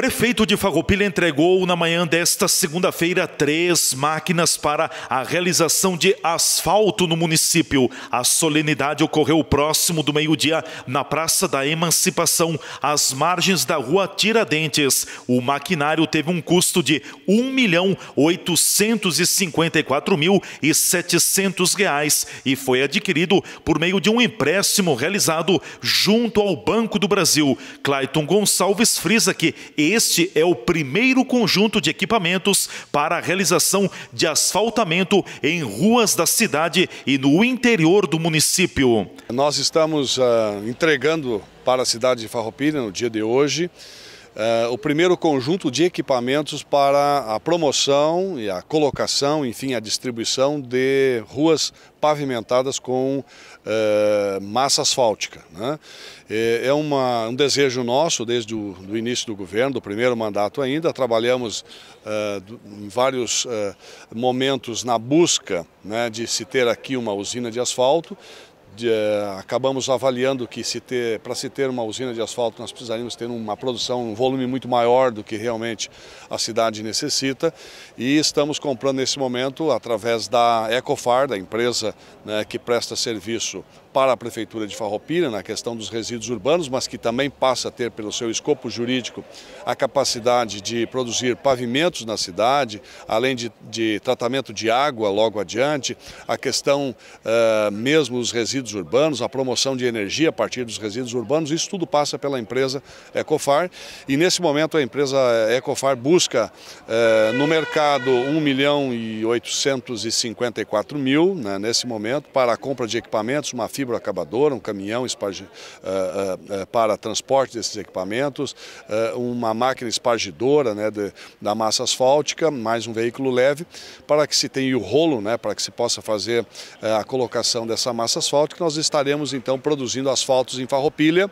prefeito de Farroupilha entregou na manhã desta segunda-feira três máquinas para a realização de asfalto no município. A solenidade ocorreu próximo do meio-dia na Praça da Emancipação, às margens da Rua Tiradentes. O maquinário teve um custo de R$ 1.854.700 e foi adquirido por meio de um empréstimo realizado junto ao Banco do Brasil. Clayton Gonçalves frisa que este é o primeiro conjunto de equipamentos para a realização de asfaltamento em ruas da cidade e no interior do município. Nós estamos uh, entregando para a cidade de Farroupilha no dia de hoje eh, o primeiro conjunto de equipamentos para a promoção e a colocação, enfim, a distribuição de ruas pavimentadas com uh, massa asfáltica. Né? Eh, é uma, um desejo nosso desde o do início do governo, do primeiro mandato ainda, trabalhamos uh, em vários uh, momentos na busca né, de se ter aqui uma usina de asfalto, de, eh, acabamos avaliando que se para se ter uma usina de asfalto nós precisaríamos ter uma produção, um volume muito maior do que realmente a cidade necessita e estamos comprando nesse momento através da Ecofar, da empresa né, que presta serviço para a Prefeitura de Farroupilha na questão dos resíduos urbanos, mas que também passa a ter pelo seu escopo jurídico a capacidade de produzir pavimentos na cidade, além de, de tratamento de água logo adiante, a questão uh, mesmo dos resíduos urbanos, a promoção de energia a partir dos resíduos urbanos, isso tudo passa pela empresa Ecofar e nesse momento a empresa Ecofar busca uh, no mercado 1 milhão e 854 mil, né, nesse momento, para a compra de equipamentos, uma fibra acabador, um caminhão eh, eh, eh, para transporte desses equipamentos, uma máquina espargidora né, da massa asfáltica, mais um veículo leve, para que se tenha o rolo, né, para que se possa fazer a colocação dessa massa asfáltica, nós estaremos então produzindo asfaltos em farropilha,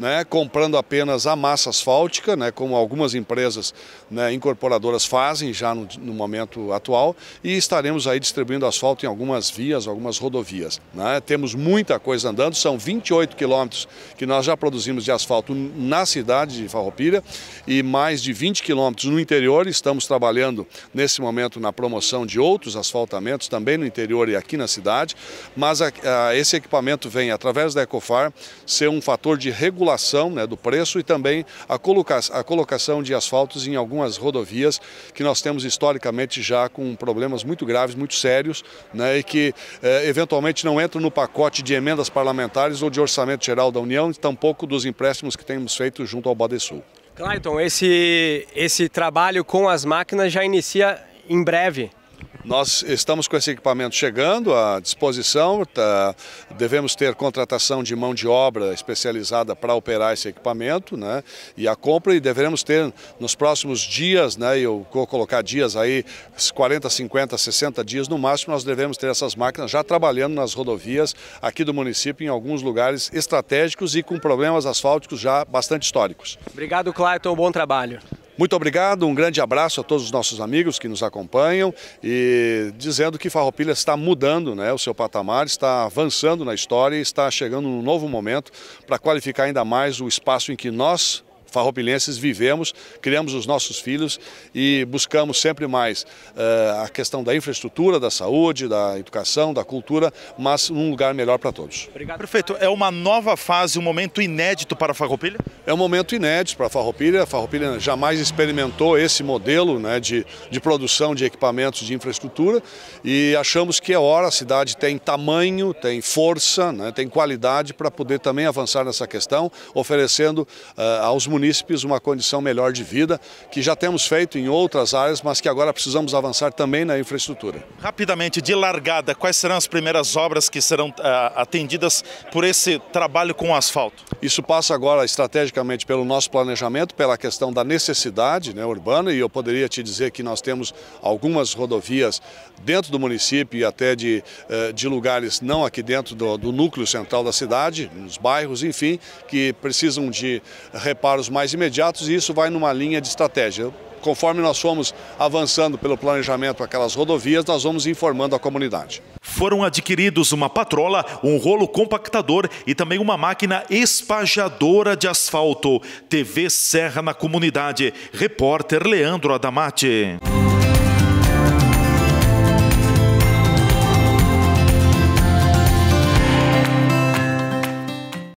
né, comprando apenas a massa asfáltica, né, como algumas empresas né, incorporadoras fazem já no, no, momento atual, e estaremos aí distribuindo asfalto em algumas vias, algumas rodovias. Né. Temos muita coisa andando, são 28 quilômetros que nós já produzimos de asfalto na cidade de Farroupilha e mais de 20 quilômetros no interior. Estamos trabalhando nesse momento na promoção de outros asfaltamentos também no interior e aqui na cidade, mas a, a, esse equipamento vem através da Ecofar ser um fator de regulação regulação né, do preço e também a, coloca a colocação de asfaltos em algumas rodovias que nós temos historicamente já com problemas muito graves, muito sérios, né, e que eh, eventualmente não entram no pacote de emendas parlamentares ou de orçamento geral da União, e tampouco dos empréstimos que temos feito junto ao Badesul. Clayton, esse, esse trabalho com as máquinas já inicia em breve. Nós estamos com esse equipamento chegando à disposição, tá, devemos ter contratação de mão de obra especializada para operar esse equipamento né, e a compra, e deveremos ter nos próximos dias, né, eu vou colocar dias aí, 40, 50, 60 dias no máximo, nós devemos ter essas máquinas já trabalhando nas rodovias aqui do município, em alguns lugares estratégicos e com problemas asfálticos já bastante históricos. Obrigado, Clayton, bom trabalho. Muito obrigado, um grande abraço a todos os nossos amigos que nos acompanham e dizendo que Farroupilha está mudando né, o seu patamar, está avançando na história e está chegando num novo momento para qualificar ainda mais o espaço em que nós farroupilhenses vivemos, criamos os nossos filhos e buscamos sempre mais uh, a questão da infraestrutura, da saúde, da educação, da cultura, mas um lugar melhor para todos. Obrigado. Prefeito, é uma nova fase, um momento inédito para a Farroupilha? É um momento inédito para a Farroupilha. A Farroupilha jamais experimentou esse modelo né, de, de produção de equipamentos de infraestrutura e achamos que é hora, a cidade tem tamanho, tem força, né, tem qualidade para poder também avançar nessa questão, oferecendo uh, aos municípios munícipes uma condição melhor de vida, que já temos feito em outras áreas, mas que agora precisamos avançar também na infraestrutura. Rapidamente, de largada, quais serão as primeiras obras que serão uh, atendidas por esse trabalho com asfalto? Isso passa agora estrategicamente pelo nosso planejamento, pela questão da necessidade né, urbana, e eu poderia te dizer que nós temos algumas rodovias dentro do município e até de, eh, de lugares não aqui dentro do, do núcleo central da cidade, nos bairros, enfim, que precisam de reparos mais imediatos e isso vai numa linha de estratégia. Conforme nós fomos avançando pelo planejamento aquelas rodovias, nós vamos informando a comunidade. Foram adquiridos uma patrola, um rolo compactador e também uma máquina espajadora de asfalto. TV Serra na comunidade. Repórter Leandro Adamati.